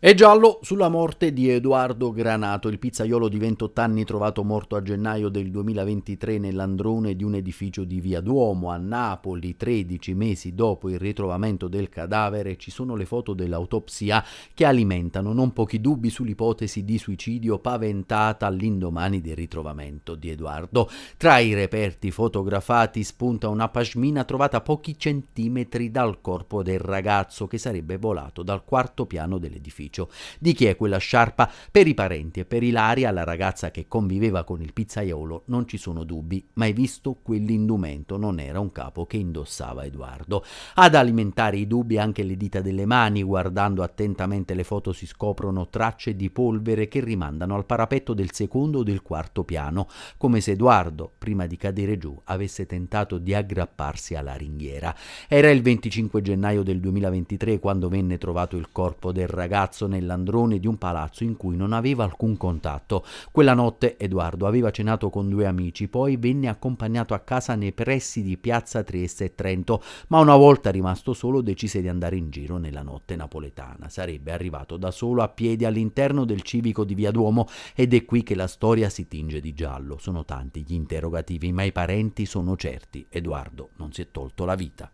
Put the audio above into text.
E giallo sulla morte di Edoardo Granato, il pizzaiolo di 28 anni trovato morto a gennaio del 2023 nell'androne di un edificio di Via Duomo a Napoli, 13 mesi dopo il ritrovamento del cadavere, ci sono le foto dell'autopsia che alimentano non pochi dubbi sull'ipotesi di suicidio paventata all'indomani del ritrovamento di Edoardo. Tra i reperti fotografati spunta una pashmina trovata pochi centimetri dal corpo del ragazzo che sarebbe volato dal quarto piano dell'edificio ufficio. Di chi è quella sciarpa? Per i parenti e per Ilaria, la ragazza che conviveva con il pizzaiolo, non ci sono dubbi, mai visto quell'indumento non era un capo che indossava Edoardo. Ad alimentare i dubbi anche le dita delle mani, guardando attentamente le foto si scoprono tracce di polvere che rimandano al parapetto del secondo o del quarto piano, come se Edoardo, prima di cadere giù, avesse tentato di aggrapparsi alla ringhiera. Era il 25 gennaio del 2023 quando venne trovato il corpo del ragazzo palazzo, nell'androne di un palazzo in cui non aveva alcun contatto. Quella notte Edoardo aveva cenato con due amici, poi venne accompagnato a casa nei pressi di Piazza Trieste e Trento, ma una volta rimasto solo decise di andare in giro nella notte napoletana. Sarebbe arrivato da solo a piedi all'interno del civico di Via Duomo ed è qui che la storia si tinge di giallo. Sono tanti gli interrogativi, ma i parenti sono certi. Edoardo non si è tolto la vita.